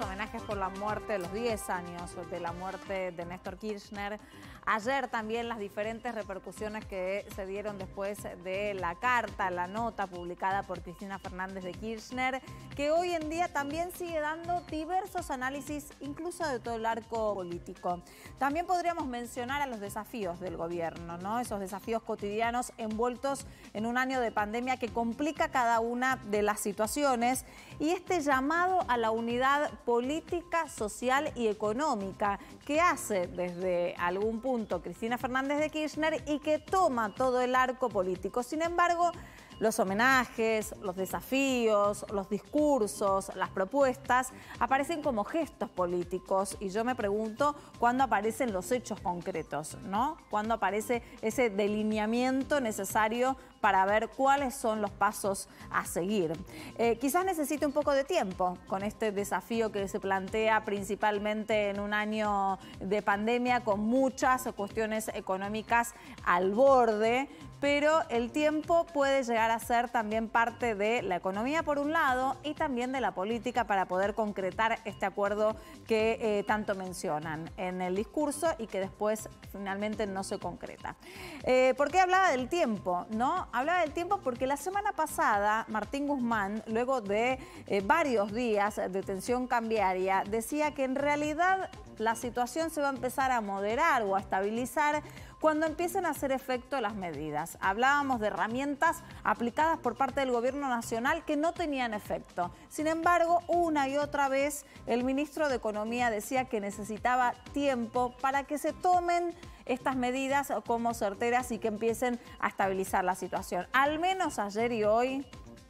homenajes por la muerte, los 10 años de la muerte de Néstor Kirchner. Ayer también las diferentes repercusiones que se dieron después de la carta, la nota publicada por Cristina Fernández de Kirchner, que hoy en día también sigue dando diversos análisis, incluso de todo el arco político. También podríamos mencionar a los desafíos del gobierno, ¿no? Esos desafíos cotidianos envueltos en un año de pandemia que complica cada una de las situaciones y este llamado a la unidad política, social y económica que hace desde algún punto Cristina Fernández de Kirchner y que toma todo el arco político. Sin embargo, los homenajes, los desafíos, los discursos, las propuestas aparecen como gestos políticos y yo me pregunto cuándo aparecen los hechos concretos, ¿no? Cuándo aparece ese delineamiento necesario para ver cuáles son los pasos a seguir. Eh, quizás necesite un poco de tiempo con este desafío que se plantea principalmente en un año de pandemia con muchas cuestiones económicas al borde, pero el tiempo puede llegar a ser también parte de la economía por un lado y también de la política para poder concretar este acuerdo que eh, tanto mencionan en el discurso y que después finalmente no se concreta. Eh, ¿Por qué hablaba del tiempo? ¿no? hablaba del tiempo porque la semana pasada Martín Guzmán, luego de eh, varios días de tensión cambiaria, decía que en realidad la situación se va a empezar a moderar o a estabilizar cuando empiecen a hacer efecto las medidas. Hablábamos de herramientas aplicadas por parte del gobierno nacional que no tenían efecto. Sin embargo, una y otra vez el ministro de Economía decía que necesitaba tiempo para que se tomen estas medidas como certeras y que empiecen a estabilizar la situación. Al menos ayer y hoy,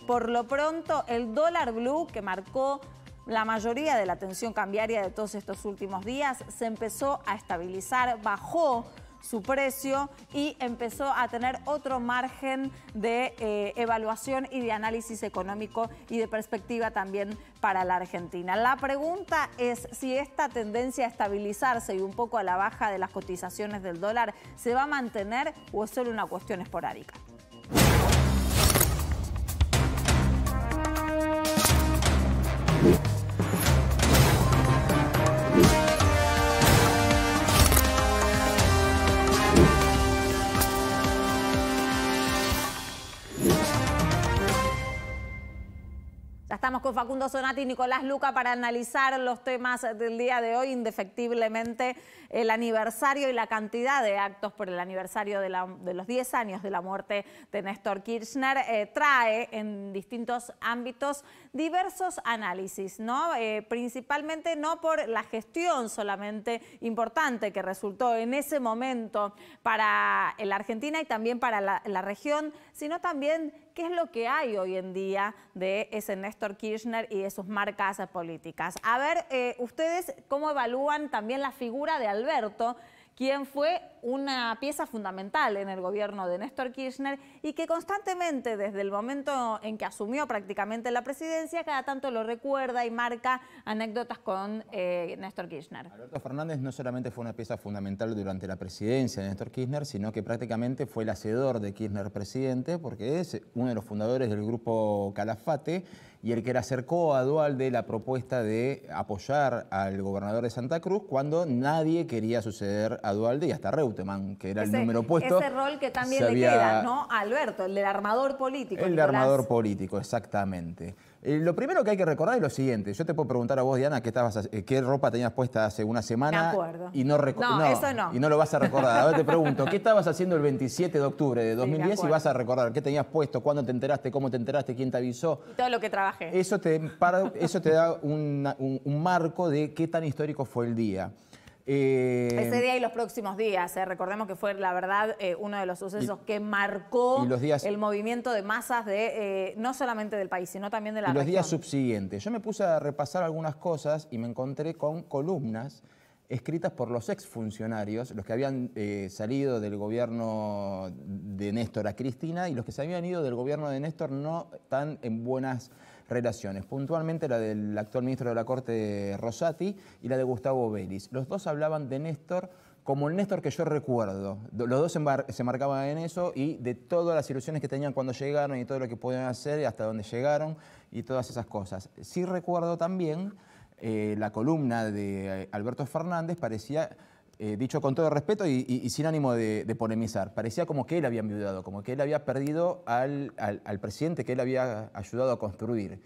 por lo pronto, el dólar blue que marcó la mayoría de la tensión cambiaria de todos estos últimos días se empezó a estabilizar, bajó su precio y empezó a tener otro margen de eh, evaluación y de análisis económico y de perspectiva también para la Argentina. La pregunta es si esta tendencia a estabilizarse y un poco a la baja de las cotizaciones del dólar se va a mantener o es solo una cuestión esporádica. Estamos con Facundo Sonati y Nicolás Luca para analizar los temas del día de hoy, indefectiblemente el aniversario y la cantidad de actos por el aniversario de, los 10 años de la muerte de Néstor Kirchner eh, trae en distintos ámbitos diversos análisis, ¿no? Eh, principalmente no por la gestión solamente importante que resultó en ese momento para la Argentina y también para la, la región, sino también qué es lo que hay hoy en día de ese Néstor Kirchner y de sus marcas políticas. A ver, eh, ustedes cómo evalúan también la figura de Alberto quien fue una pieza fundamental en el gobierno de Néstor Kirchner y que constantemente desde el momento en que asumió prácticamente la presidencia, cada tanto lo recuerda y marca anécdotas con eh, Néstor Kirchner. Alberto Fernández no solamente fue una pieza fundamental durante la presidencia de Néstor Kirchner, sino que prácticamente fue el hacedor de Kirchner presidente porque es uno de los fundadores del grupo Calafate y el que le acercó a Dualde la propuesta de apoyar al gobernador de Santa Cruz cuando nadie quería suceder a Dualde y hasta Reutemann, que era el número puesto Ese rol que también le queda, ¿no? Alberto, el del armador político. El del armador político, exactamente. Eh, lo primero que hay que recordar es lo siguiente. Yo te puedo preguntar a vos, Diana, qué, eh, ropa tenías puesta hace una semana. Me acuerdo. Y no, eso no. Y no lo vas a recordar. Ahora te pregunto, ¿qué estabas haciendo el 27 de octubre de 2010 y vas a recordar qué tenías puesto, cuándo te enteraste, cómo te enteraste, quién te avisó? todo lo que trabajaste eso te, eso te da un, marco de qué tan histórico fue el día. Eh, Ese día y los próximos días, eh, recordemos que fue la verdad eh, uno de los sucesos que marcó el movimiento de masas de no solamente del país, sino también de la y los días subsiguientes. Yo me puse a repasar algunas cosas y me encontré con columnas escritas por los exfuncionarios, los que habían eh, salido del gobierno de Néstor a Cristina y los que se habían ido del gobierno de Néstor no están en buenas relaciones, puntualmente la del actual ministro de la Corte Rosati y la de Gustavo Beris. Los dos hablaban de Néstor como el Néstor que yo recuerdo. Los dos se marcaban en eso y de todas las ilusiones que tenían cuando llegaron y todo lo que podían hacer y hasta dónde llegaron y todas esas cosas. Sí recuerdo también eh, la columna de eh, Alberto Fernández parecía, eh, dicho con todo respeto y, sin ánimo de, polemizar, parecía como que él había enviudado, como que él había perdido al, presidente que él había ayudado a construir.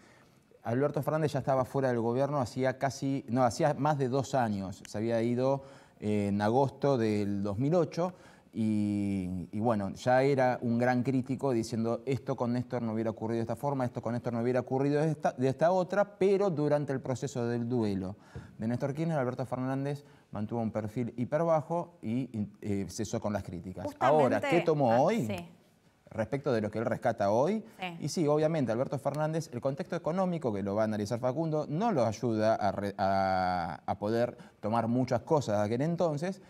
Alberto Fernández ya estaba fuera del gobierno hacía casi, no, hacía más de dos años. Se había ido en agosto del 2008 y, bueno, ya era un gran crítico diciendo esto con Néstor no hubiera ocurrido de esta forma, esto con Néstor no hubiera ocurrido de esta, de esta otra, pero durante el proceso del duelo de Néstor Kirchner, Alberto Fernández mantuvo un perfil hiperbajo y eh, cesó con las críticas. Ahora, ¿qué ah, tomó hoy? Respecto de lo que él rescata hoy. Y sí, obviamente, Alberto Fernández, el contexto económico que lo va a analizar Facundo, no lo ayuda a, a poder tomar muchas cosas de aquel entonces,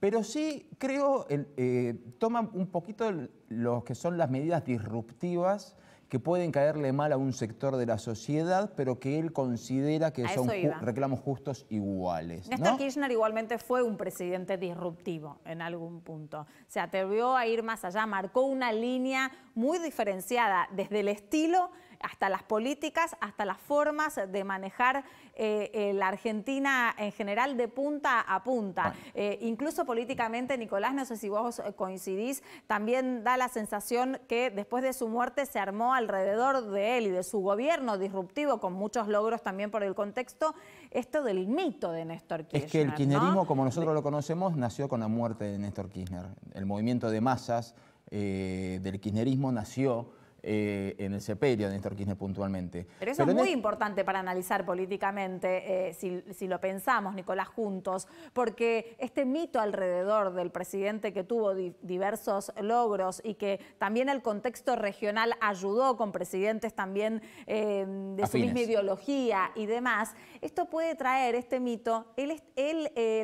pero sí creo, eh, toma un poquito lo que son las medidas disruptivas que pueden caerle mal a un sector de la sociedad, pero que él considera que son reclamos justos iguales. Néstor Kirchner igualmente fue un presidente disruptivo en algún punto. Se atrevió a ir más allá, marcó una línea muy diferenciada desde el estilo hasta las políticas, hasta las formas de manejar eh, eh, la Argentina en general de punta a punta. Eh, incluso políticamente, Nicolás, no sé si vos coincidís, también da la sensación que después de su muerte se armó alrededor de él y de su gobierno disruptivo, con muchos logros también por el contexto, esto del mito de Néstor Kirchner. Es que el kirchnerismo, como nosotros lo conocemos, nació con la muerte de Néstor Kirchner. El movimiento de masas del kirchnerismo nació eh, en el periodo, de Néstor Kirchner puntualmente. Pero eso es muy importante para analizar políticamente, eh, si, lo pensamos, Nicolás, juntos, porque este mito alrededor del presidente que tuvo diversos logros y que también el contexto regional ayudó con presidentes también eh, de su misma ideología y demás, esto puede traer este mito,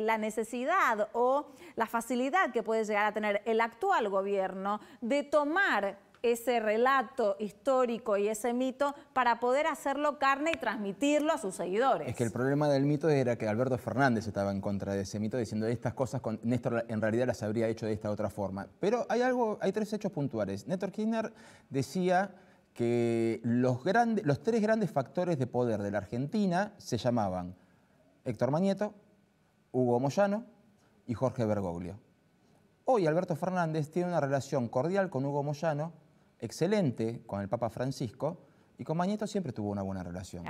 la necesidad o la facilidad que puede llegar a tener el actual gobierno de tomar ese relato histórico y ese mito para poder hacerlo carne y transmitirlo a sus seguidores. Es que el problema del mito era que Alberto Fernández estaba en contra de ese mito diciendo estas cosas Néstor en realidad las habría hecho de esta otra forma. Pero hay algo, hay tres hechos puntuales. Néstor Kirchner decía que los, los tres grandes factores de poder de la Argentina se llamaban Héctor Mañeto, Hugo Moyano y Jorge Bergoglio. Hoy Alberto Fernández tiene una relación cordial con Hugo Moyano, excelente con el Papa Francisco y con Mañeto siempre tuvo una buena relación.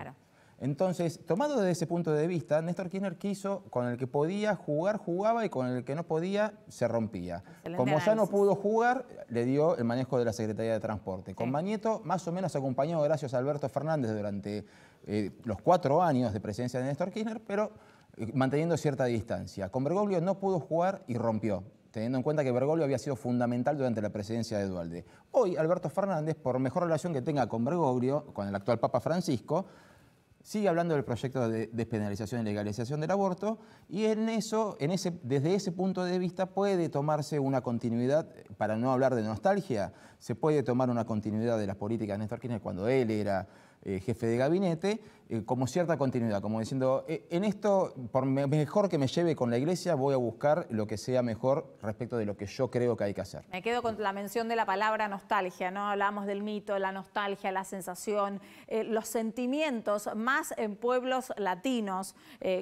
Entonces, tomado desde ese punto de vista, Néstor Kirchner quiso, con el que podía jugar, jugaba y con el que no podía, se rompía. Como ya no pudo jugar, le dio el manejo de la Secretaría de Transporte. Con Mañeto, más o menos acompañó, gracias a Alberto Fernández, durante eh, los cuatro años de presencia de Néstor Kirchner, pero eh, manteniendo cierta distancia. Con Bergoglio no pudo jugar y rompió teniendo en cuenta que Bergoglio había sido fundamental durante la presidencia de Dualde. Hoy Alberto Fernández, por mejor relación que tenga con Bergoglio, con el actual Papa Francisco, sigue hablando del proyecto de despenalización y legalización del aborto y en eso, en ese, desde ese punto de vista puede tomarse una continuidad, para no hablar de nostalgia, se puede tomar una continuidad de las políticas de Néstor Kirchner cuando él era eh, jefe de gabinete, eh, como cierta continuidad, como diciendo, eh, en esto, por mejor que me lleve con la iglesia, voy a buscar lo que sea mejor respecto de lo que yo creo que hay que hacer. Me quedo con la mención de la palabra nostalgia, ¿no? Hablábamos del mito, la nostalgia, la sensación, los sentimientos, más en pueblos latinos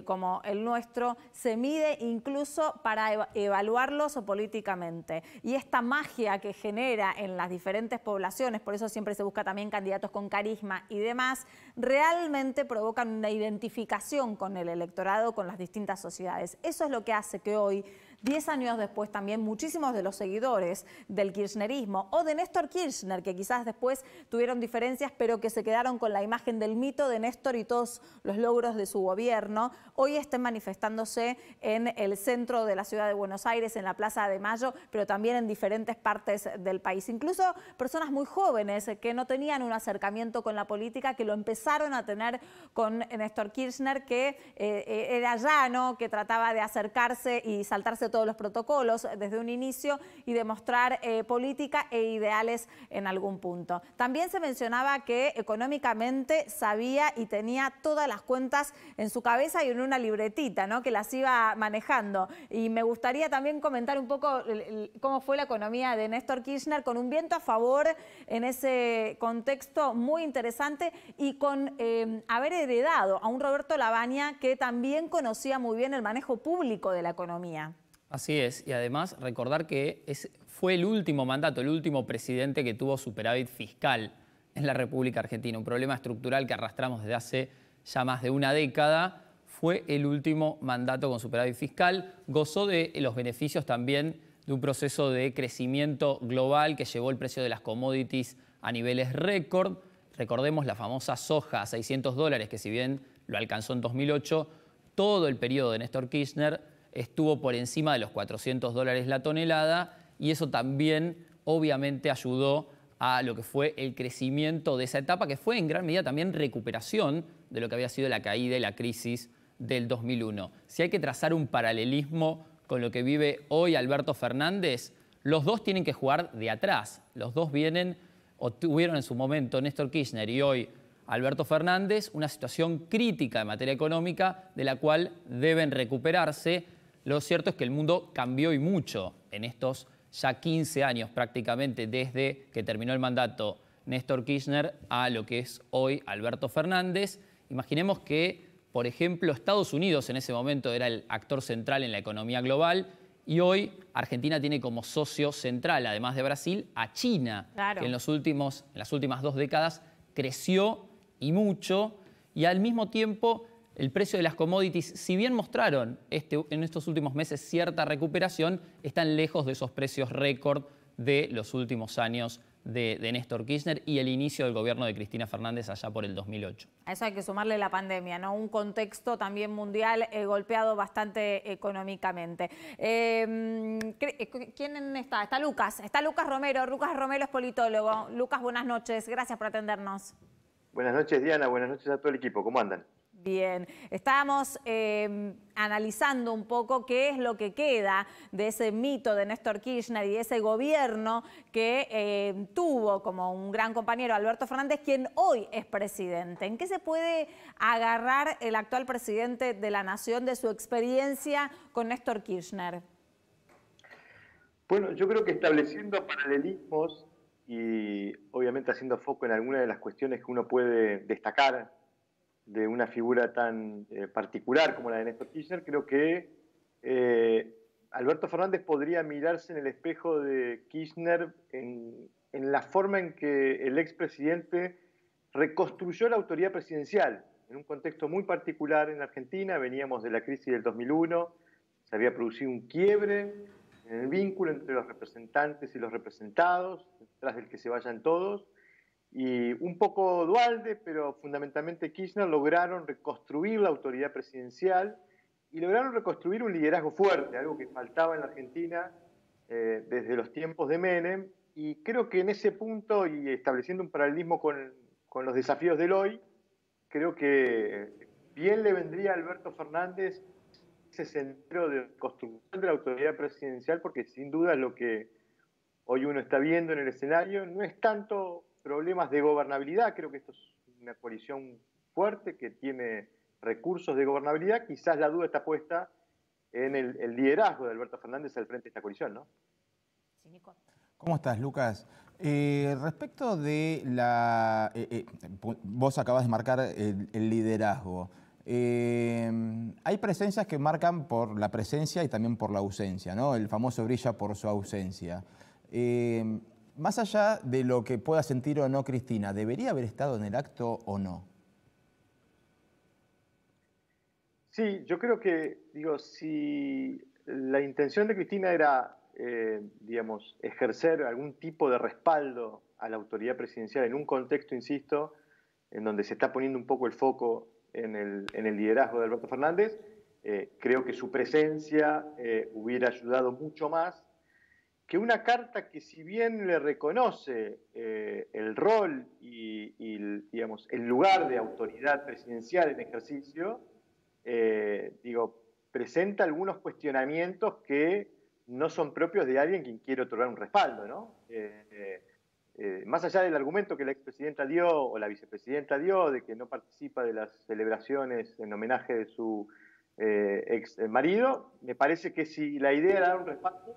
como el nuestro, se mide incluso para evaluarlos políticamente. Y esta magia que genera en las diferentes poblaciones, por eso siempre se busca también candidatos con carisma y de además realmente provocan una identificación con el electorado, con las distintas sociedades. Eso es lo que hace que hoy Diez años después también muchísimos de los seguidores del kirchnerismo o de Néstor Kirchner, que quizás después tuvieron diferencias, pero que se quedaron con la imagen del mito de Néstor y todos los logros de su gobierno, hoy estén manifestándose en el centro de la ciudad de Buenos Aires, en la Plaza de Mayo, pero también en diferentes partes del país. Incluso personas muy jóvenes que no tenían un acercamiento con la política, que lo empezaron a tener con Néstor Kirchner, que eh, eh, era llano, que trataba de acercarse y saltarse todos los protocolos desde un inicio y demostrar eh, política e ideales en algún punto. También se mencionaba que económicamente sabía y tenía todas las cuentas en su cabeza y en una libretita, ¿no? que las iba manejando. Y me gustaría también comentar un poco cómo fue la economía de Néstor Kirchner con un viento a favor en ese contexto muy interesante y con eh, haber heredado a un Roberto Lavaña que también conocía muy bien el manejo público de la economía. Así es, y además recordar que fue el último mandato, el último presidente que tuvo superávit fiscal en la República Argentina, un problema estructural que arrastramos desde hace ya más de una década, fue el último mandato con superávit fiscal, gozó de los beneficios también de un proceso de crecimiento global que llevó el precio de las commodities a niveles récord, recordemos la famosa soja a 600 dólares, que si bien lo alcanzó en 2008, todo el periodo de Néstor Kirchner estuvo por encima de los 400 dólares la tonelada y eso también obviamente ayudó a lo que fue el crecimiento de esa etapa, que fue en gran medida también recuperación de lo que había sido la caída y la crisis del 2001. Si hay que trazar un paralelismo con lo que vive hoy Alberto Fernández, los dos tienen que jugar de atrás. Los dos vienen o tuvieron en su momento Néstor Kirchner y hoy Alberto Fernández una situación crítica en materia económica de la cual deben recuperarse lo cierto es que el mundo cambió y mucho en estos ya 15 años prácticamente desde que terminó el mandato Néstor Kirchner a lo que es hoy Alberto Fernández. Imaginemos que, por ejemplo, Estados Unidos en ese momento era el actor central en la economía global y hoy Argentina tiene como socio central, además de Brasil, a China, que en, los últimos, en las últimas dos décadas creció y mucho y al mismo tiempo el precio de las commodities, si bien mostraron este, en estos últimos meses cierta recuperación, están lejos de esos precios récord de los últimos años de, Néstor Kirchner y el inicio del gobierno de Cristina Fernández allá por el 2008. A eso hay que sumarle la pandemia, ¿no? Un contexto también mundial eh, golpeado bastante económicamente. Eh, ¿Quién está? Está Lucas, está Lucas Romero. Lucas Romero es politólogo. Lucas, buenas noches, gracias por atendernos. Buenas noches, Diana, buenas noches a todo el equipo, ¿cómo andan? Bien, estábamos em, analizando un poco qué es lo que queda de ese mito de Néstor Kirchner y de ese gobierno que em, tuvo como un gran compañero Alberto Fernández, quien hoy es presidente. ¿En qué se puede agarrar el actual presidente de la Nación de su experiencia con Néstor Kirchner? Bueno, yo creo que estableciendo paralelismos y obviamente haciendo foco en algunas de las cuestiones que uno puede destacar de una figura tan eh, particular como la de Néstor Kirchner, creo que eh, Alberto Fernández podría mirarse en el espejo de Kirchner en, la forma en que el expresidente reconstruyó la autoridad presidencial en un contexto muy particular en Argentina. Veníamos de la crisis del 2001, se había producido un quiebre en el vínculo entre los representantes y los representados, tras el que se vayan todos y un poco Dualde, pero fundamentalmente Kirchner, lograron reconstruir la autoridad presidencial y lograron reconstruir un liderazgo fuerte, algo que faltaba en la Argentina eh, desde los tiempos de Menem. Y creo que en ese punto, y estableciendo un paralelismo con, los desafíos del hoy, creo que bien le vendría a Alberto Fernández ese centro de construcción de la autoridad presidencial, porque sin duda lo que hoy uno está viendo en el escenario no es tanto problemas de gobernabilidad, creo que esto es una coalición fuerte que tiene recursos de gobernabilidad, quizás la duda está puesta en el, liderazgo de Alberto Fernández al frente de esta coalición, ¿no? ¿Cómo estás, Lucas? Eh, respecto de la... Eh, eh, vos acabas de marcar el, el liderazgo. hay presencias que marcan por la presencia y también por la ausencia, ¿no? El famoso brilla por su ausencia más allá de lo que pueda sentir o no Cristina, ¿debería haber estado en el acto o no? Sí, yo creo que, digo, si la intención de Cristina era, eh, digamos, ejercer algún tipo de respaldo a la autoridad presidencial en un contexto, insisto, en donde se está poniendo un poco el foco en el, liderazgo de Alberto Fernández, eh, creo que su presencia eh, hubiera ayudado mucho más que una carta que si bien le reconoce eh, el rol y, digamos, el lugar de autoridad presidencial en ejercicio, eh, digo, presenta algunos cuestionamientos que no son propios de alguien quien quiere otorgar un respaldo, ¿no? Eh, más allá del argumento que la expresidenta dio o la vicepresidenta dio de que no participa de las celebraciones en homenaje de su ex marido, me parece que si la idea era dar un respaldo,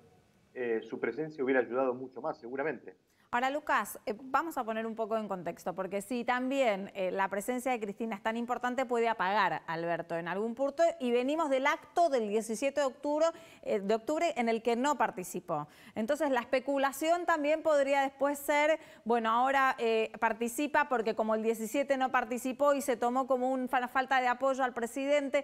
eh, su presencia hubiera ayudado mucho más, seguramente. Ahora, Lucas, eh, vamos a poner un poco en contexto, porque si también eh, la presencia de Cristina es tan importante, puede apagar Alberto en algún punto y venimos del acto del 17 de octubre, eh, de octubre en el que no participó. Entonces, la especulación también podría después ser, bueno, ahora participa porque como el 17 no participó y se tomó como una falta de apoyo al presidente,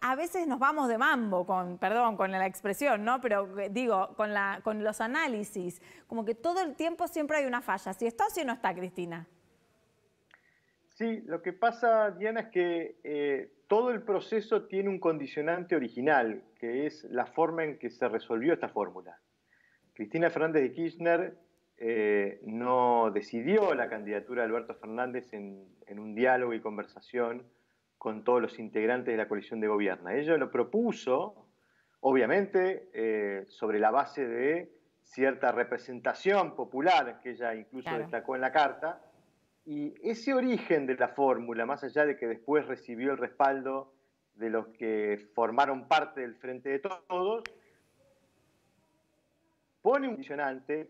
a veces nos vamos de mambo con, perdón, con la expresión, ¿no? Pero digo, con, la, con los análisis, como que todo el tiempo siempre siempre hay una falla, si está o si no está, Cristina. Sí, lo que pasa, Diana, es que eh, todo el proceso tiene un condicionante original, que es la forma en que se resolvió esta fórmula. Cristina Fernández de Kirchner eh, no decidió la candidatura de Alberto Fernández en, un diálogo y conversación con todos los integrantes de la coalición de gobierno. Ella lo propuso, obviamente, eh, sobre la base de cierta representación popular que ella incluso destacó en la carta. Y ese origen de la fórmula, más allá de que después recibió el respaldo de los que formaron parte del Frente de Todos, pone un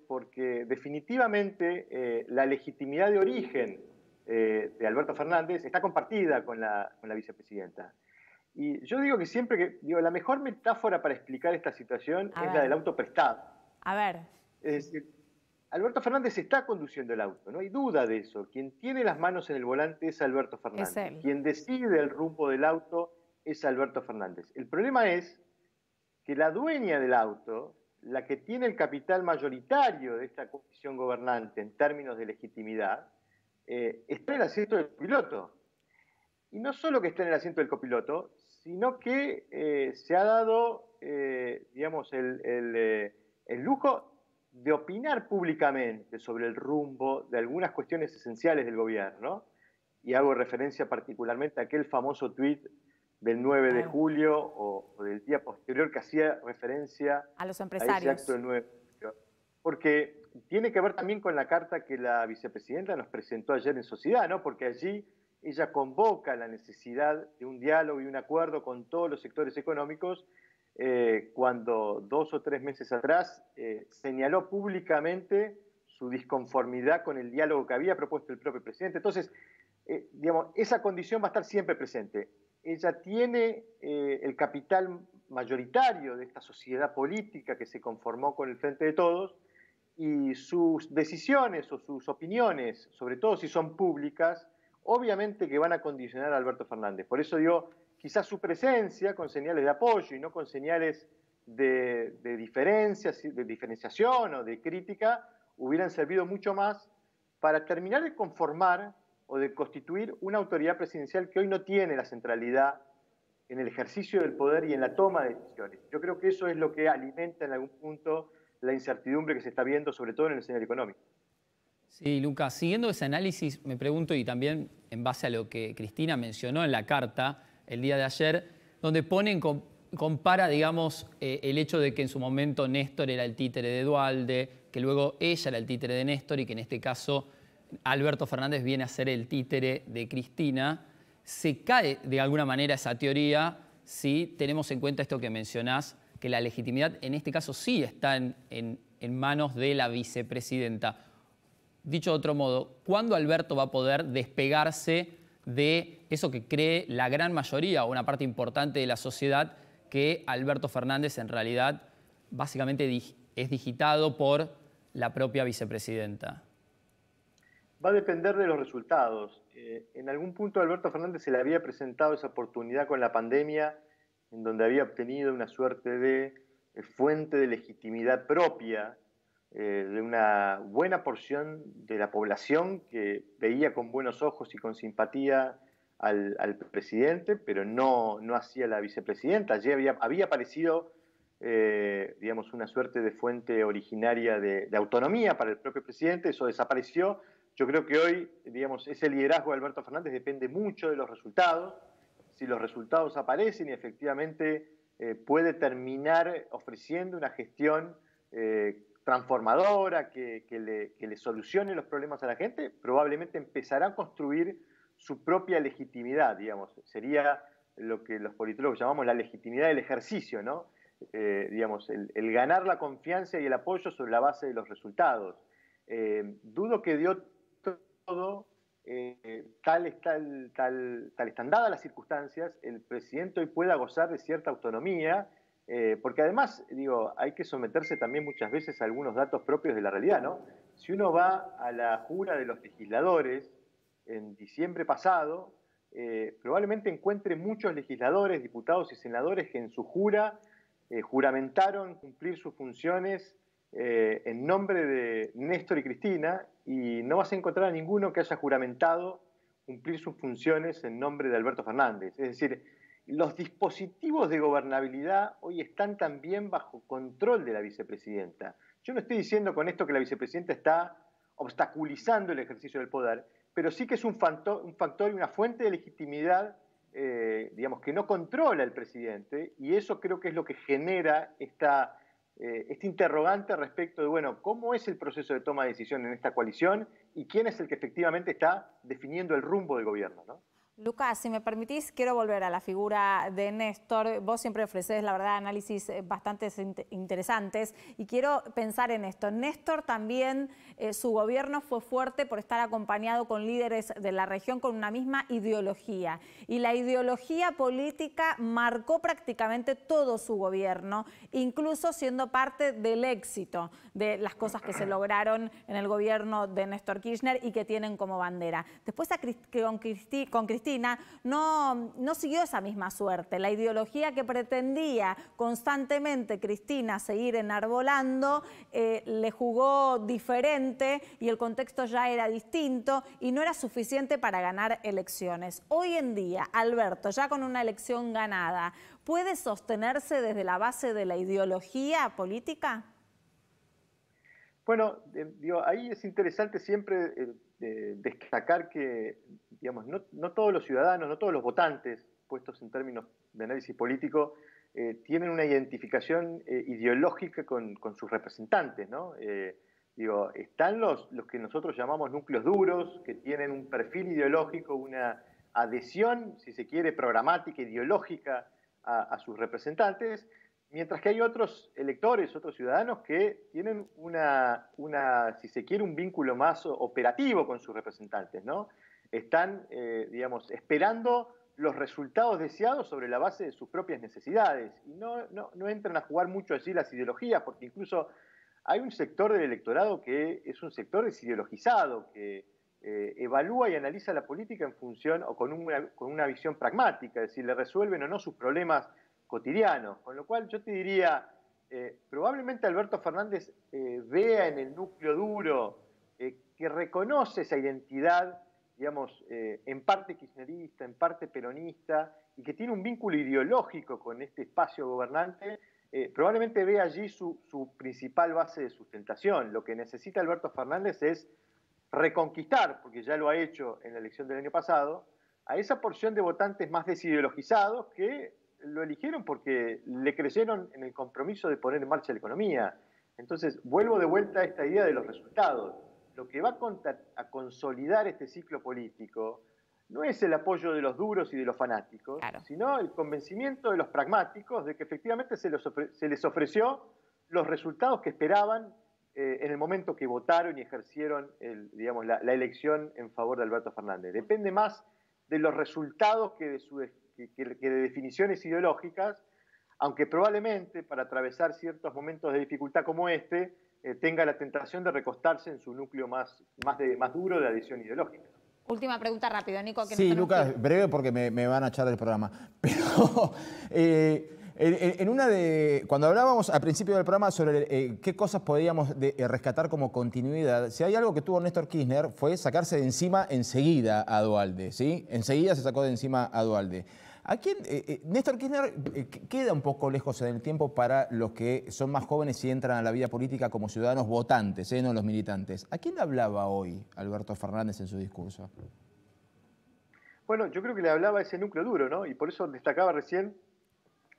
porque definitivamente eh, la legitimidad de origen eh, de Alberto Fernández está compartida con la, vicepresidenta. Y yo digo que siempre que, digo, la mejor metáfora para explicar esta situación es la del auto a ver. Es decir, Alberto Fernández está conduciendo el auto, no hay duda de eso. Quien tiene las manos en el volante es Alberto Fernández. Quien decide el rumbo del auto es Alberto Fernández. El problema es que la dueña del auto, la que tiene el capital mayoritario de esta comisión gobernante en términos de legitimidad, eh, está en el asiento del piloto. Y no solo que está en el asiento del copiloto, sino que eh, se ha dado, eh, digamos, el, el lujo de opinar públicamente sobre el rumbo de algunas cuestiones esenciales del gobierno, y hago referencia particularmente a aquel famoso tuit del 9 de ah. julio o, del día posterior que hacía referencia a los empresarios. 9 Porque tiene que ver también con la carta que la vicepresidenta nos presentó ayer en Sociedad, ¿no? Porque allí ella convoca la necesidad de un diálogo y un acuerdo con todos los sectores económicos eh, cuando dos o tres meses atrás eh, señaló públicamente su disconformidad con el diálogo que había propuesto el propio presidente. Entonces, eh, digamos, esa condición va a estar siempre presente. Ella tiene el capital mayoritario de esta sociedad política que se conformó con el Frente de Todos y sus decisiones o sus opiniones, sobre todo si son públicas, obviamente que van a condicionar a Alberto Fernández. Por eso digo, quizás su presencia con señales de apoyo y no con señales de, diferencias, de diferenciación o de crítica, hubieran servido mucho más para terminar de conformar o de constituir una autoridad presidencial que hoy no tiene la centralidad en el ejercicio del poder y en la toma de decisiones. Yo creo que eso es lo que alimenta en algún punto la incertidumbre que se está viendo, sobre todo en el escenario económico. Sí, Lucas, siguiendo ese análisis, me pregunto, y también en base a lo que Cristina mencionó en la carta, el día de ayer, donde compara, digamos, eh, el hecho de que en su momento Néstor era el títere de Dualde, que luego ella era el títere de Néstor y que en este caso Alberto Fernández viene a ser el títere de Cristina. Se cae de alguna manera esa teoría si tenemos en cuenta esto que mencionás, que la legitimidad en este caso sí está en, en manos de la vicepresidenta. Dicho de otro modo, ¿cuándo Alberto va a poder despegarse de eso que cree la gran mayoría o una parte importante de la sociedad, que Alberto Fernández en realidad básicamente es digitado por la propia vicepresidenta. Va a depender de los resultados. Eh, en algún punto Alberto Fernández se le había presentado esa oportunidad con la pandemia, en donde había obtenido una suerte de eh, fuente de legitimidad propia eh, de una buena porción de la población que veía con buenos ojos y con simpatía al, presidente, pero no, no hacía la vicepresidenta. Allí había, aparecido, eh, digamos, una suerte de fuente originaria de, autonomía para el propio presidente, eso desapareció. Yo creo que hoy, digamos, ese liderazgo de Alberto Fernández depende mucho de los resultados. Si los resultados aparecen y efectivamente eh, puede terminar ofreciendo una gestión transformadora, que, le, solucione los problemas a la gente, probablemente empezará a construir su propia legitimidad, digamos. Sería lo que los politólogos llamamos la legitimidad del ejercicio, ¿no? Eh, digamos, el, ganar la confianza y el apoyo sobre la base de los resultados. Eh, dudo que dio todo eh, tal, tal, tal, las circunstancias, el presidente hoy pueda gozar de cierta autonomía eh, porque además, digo, hay que someterse también muchas veces a algunos datos propios de la realidad, ¿no? Si uno va a la jura de los legisladores en diciembre pasado, eh, probablemente encuentre muchos legisladores, diputados y senadores que en su jura eh, juramentaron cumplir sus funciones en nombre de Néstor y Cristina y no vas a encontrar a ninguno que haya juramentado cumplir sus funciones en nombre de Alberto Fernández. Es decir, los dispositivos de gobernabilidad hoy están también bajo control de la vicepresidenta. Yo no estoy diciendo con esto que la vicepresidenta está obstaculizando el ejercicio del poder, pero sí que es un factor, y una fuente de legitimidad, eh, digamos, que no controla el presidente, y eso creo que es lo que genera esta, eh, este interrogante respecto de, bueno, ¿cómo es el proceso de toma de decisión en esta coalición y quién es el que efectivamente está definiendo el rumbo del gobierno? ¿no? Lucas, si me permitís, quiero volver a la figura de Néstor. Vos siempre ofreces la verdad, análisis eh, bastante interesantes y quiero pensar en esto. Néstor también, eh, su gobierno fue fuerte por estar acompañado con líderes de la región con una misma ideología. Y la ideología política marcó prácticamente todo su gobierno, incluso siendo parte del éxito de las cosas que se lograron en el gobierno de Néstor Kirchner y que tienen como bandera. Después con Cristina Cristina, no, siguió esa misma suerte. La ideología que pretendía constantemente Cristina seguir enarbolando eh, le jugó diferente y el contexto ya era distinto y no era suficiente para ganar elecciones. Hoy en día, Alberto, ya con una elección ganada, ¿puede sostenerse desde la base de la ideología política? Bueno, eh, ahí es interesante siempre eh, destacar que, no, todos los ciudadanos, no todos los votantes, puestos en términos de análisis político, eh, tienen una identificación eh, ideológica con, sus representantes, ¿no? Eh, están los, que nosotros llamamos núcleos duros, que tienen un perfil ideológico, una adhesión, si se quiere, programática, ideológica a sus representantes, Mientras que hay otros electores, otros ciudadanos que tienen una, si se quiere, un vínculo más operativo con sus representantes, ¿no? Están, eh, digamos, esperando los resultados deseados sobre la base de sus propias necesidades. Y no, entran a jugar mucho allí las ideologías, porque incluso hay un sector del electorado que es un sector desideologizado, que eh, evalúa y analiza la política en función o con una, con una visión pragmática, es decir, le resuelven o no sus problemas con lo cual yo te diría, eh, probablemente Alberto Fernández eh, vea en el núcleo duro eh, que reconoce esa identidad, digamos, en parte kirchnerista, en parte peronista, y que tiene un vínculo ideológico con este espacio gobernante, probablemente ve allí su, su principal base de sustentación. Lo que necesita Alberto Fernández es reconquistar, porque ya lo ha hecho en la elección del año pasado, a esa porción de votantes más desideologizados que lo eligieron porque le creyeron en el compromiso de poner en marcha la economía. Entonces, vuelvo de vuelta a esta idea de los resultados. Lo que va a, consolidar este ciclo político no es el apoyo de los duros y de los fanáticos, sino el convencimiento de los pragmáticos de que efectivamente se, les ofreció los resultados que esperaban eh, en el momento que votaron y ejercieron digamos, la, elección en favor de Alberto Fernández. Depende más de los resultados que de su que, de definiciones ideológicas, aunque probablemente para atravesar ciertos momentos de dificultad como este, eh, tenga la tentación de recostarse en su núcleo más, más, de, más duro de adhesión ideológica. Última pregunta rápido, Nico. sí, Lucas, breve porque me, van a echar del programa. Pero eh, en, una de. Cuando hablábamos al principio del programa sobre eh, qué cosas podíamos rescatar como continuidad, si hay algo que tuvo Néstor Kirchner fue sacarse de encima enseguida a Dualde, ¿sí? Enseguida se sacó de encima a Dualde. ¿A quién, eh, eh, Néstor Kirchner eh, queda un poco lejos en el tiempo para los que son más jóvenes y entran a la vida política como ciudadanos votantes, no los militantes. ¿A quién le hablaba hoy Alberto Fernández en su discurso? Bueno, yo creo que le hablaba a ese núcleo duro, ¿no? Y por eso destacaba recién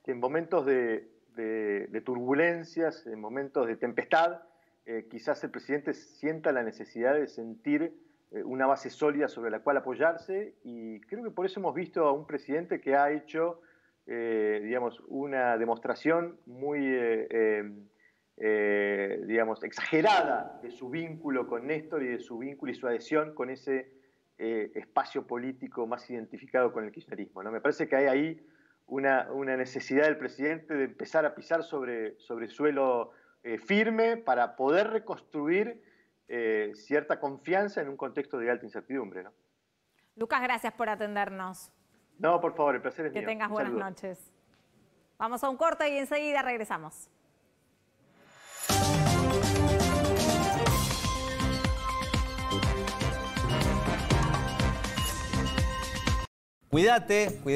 que en momentos de turbulencias, en momentos de tempestad, quizás el presidente sienta la necesidad de sentir eh, una base sólida sobre la cual apoyarse y creo que por eso hemos visto a un presidente que ha hecho, eh, digamos, una demostración muy, eh, digamos, exagerada de su vínculo con Néstor y de su vínculo y su adhesión con ese espacio político más identificado con el kirchnerismo. ¿no? Me parece que hay ahí una, una necesidad del presidente de empezar a pisar sobre, sobre suelo firme para poder reconstruir eh, cierta confianza en un contexto de alta incertidumbre. ¿no? Lucas, gracias por atendernos. No, por favor, el placer es que mío. Que tengas buenas noches. Vamos a un corto y enseguida regresamos. Cuídate, cuídate.